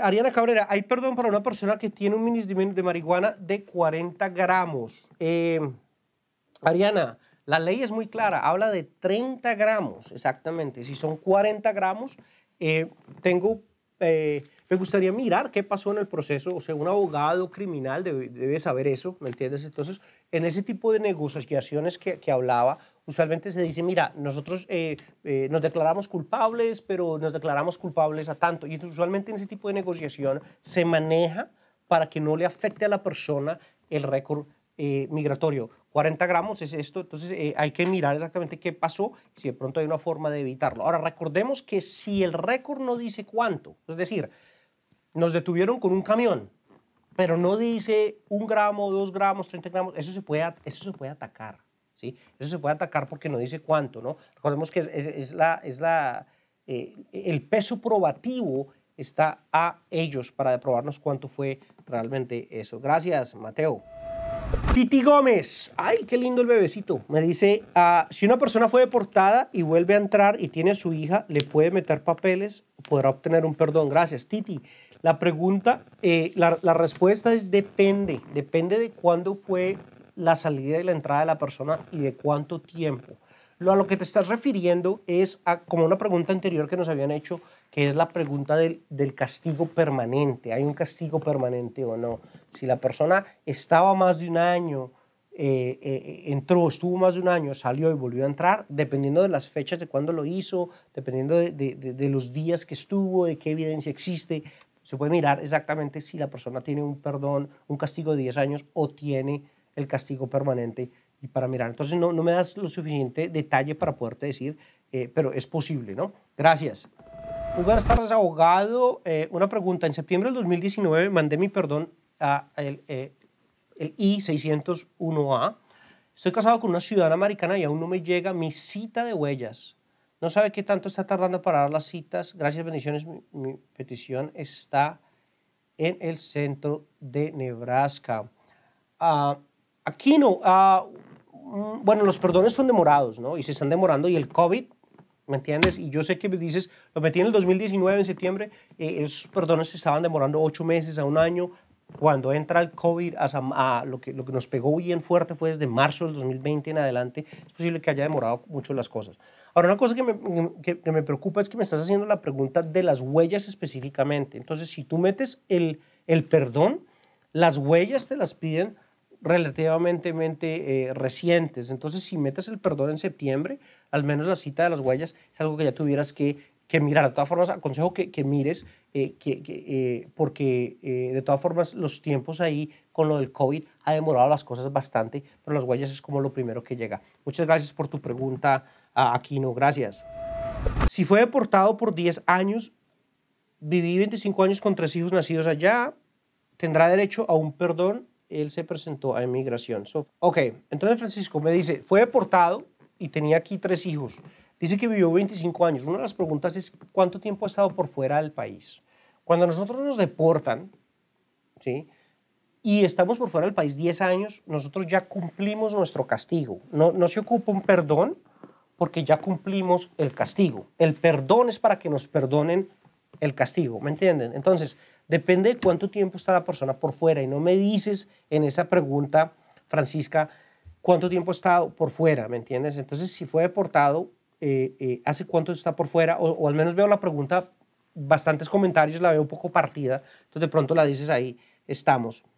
Ariana Cabrera, hay perdón para una persona que tiene un minis de marihuana de 40 gramos. Em, Ariana, la ley es muy clara, habla de 30 gramos, exactamente. Si son 40 gramos, eh, tengo, eh, me gustaría mirar qué pasó en el proceso. O sea, un abogado criminal debe, saber eso, ¿me entiendes? Entonces, en ese tipo de negociaciones que hablaba, usualmente se dice, mira, nosotros eh, eh, nos declaramos culpables, pero nos declaramos culpables a tanto. Y usualmente en ese tipo de negociación se maneja para que no le afecte a la persona el récord eh, migratorio. 40 gramos es esto, entonces hay que mirar exactamente qué pasó, si de pronto hay una forma de evitarlo. Ahora, recordemos que si el récord no dice cuánto, es decir, nos detuvieron con un camión, pero no dice un gramo, dos gramos, 30 gramos, eso se puede, eso se puede atacar. Eso se puede atacar porque no dice cuánto, ¿no? Recordemos que es, la, es la, eh, el peso probativo está a ellos para probarnos cuánto fue realmente eso. Gracias, Mateo. Titi Gómez, ay, qué lindo el bebecito. Me dice, ah, si una persona fue deportada y vuelve a entrar y tiene a su hija, ¿le puede meter papeles? ¿Podrá obtener un perdón? Gracias, Titi. La pregunta, eh, la, la, respuesta es depende, depende de cuándo fue la salida y la entrada de la persona y de cuánto tiempo. Lo a lo que te estás refiriendo es a, como una pregunta anterior que nos habían hecho, que es la pregunta del, del castigo permanente. ¿Hay un castigo permanente o no? Si la persona estaba más de un año, eh, eh, eh, entró, estuvo más de un año, salió y volvió a entrar, dependiendo de las fechas de cuándo lo hizo, dependiendo de, de, de, de, los días que estuvo, de qué evidencia existe, se puede mirar exactamente si la persona tiene un perdón, un castigo de 10 años o tiene el castigo permanente y para mirar. Entonces no, no me das lo suficiente detalle para poderte decir, eh, pero es posible, ¿no? Gracias. Muy buenas tardes, abogado. Eh, una pregunta. En septiembre del 2019 mandé mi perdón a el, eh, el I-601A. Estoy casado con una ciudadana americana y aún no me llega mi cita de huellas. No sabe qué tanto está tardando para dar las citas. Gracias, bendiciones. Mi, petición está en el centro de Nebraska. Ah, Aquí no. Ah, mm, bueno, los perdones son demorados, ¿no? Y se están demorando. Y el COVID, ¿me entiendes? Y yo sé que me dices, lo metí en el 2019, en septiembre, eh, esos perdones se estaban demorando ocho meses a un año. Cuando entra el COVID, lo, que, lo que nos pegó bien fuerte fue desde marzo del 2020 en adelante. Es posible que haya demorado mucho las cosas. Ahora, una cosa que me, que me preocupa es que me estás haciendo la pregunta de las huellas específicamente. Entonces, si tú metes el, el perdón, las huellas te las piden relativamente eh, recientes. Entonces, si metes el perdón en septiembre, al menos la cita de las huellas es algo que ya tuvieras que, mirar. De todas formas, aconsejo que, mires, eh, que, eh, porque de todas formas los tiempos ahí con lo del COVID ha demorado las cosas bastante, pero las huellas es como lo primero que llega. Muchas gracias por tu pregunta, Aquino. Gracias. Si fue deportado por 10 años, viví 25 años con tres hijos nacidos allá, tendrá derecho a un perdón él se presentó a inmigración. ok, entonces Francisco me dice, fue deportado y tenía aquí tres hijos. Dice que vivió 25 años. Una de las preguntas es cuánto tiempo ha estado por fuera del país. Cuando nosotros nos deportan, ¿sí? Y estamos por fuera del país 10 años, nosotros ya cumplimos nuestro castigo. No, no se ocupa un perdón porque ya cumplimos el castigo. El perdón es para que nos perdonen el castigo, ¿me entienden? Entonces, depende de cuánto tiempo está la persona por fuera y no me dices en esa pregunta, Francisca, cuánto tiempo ha estado por fuera, ¿me entiendes? Entonces, si fue deportado, eh, eh, ¿hace cuánto está por fuera? O, o, al menos veo la pregunta, bastantes comentarios, la veo un poco partida, entonces de pronto la dices ahí, estamos.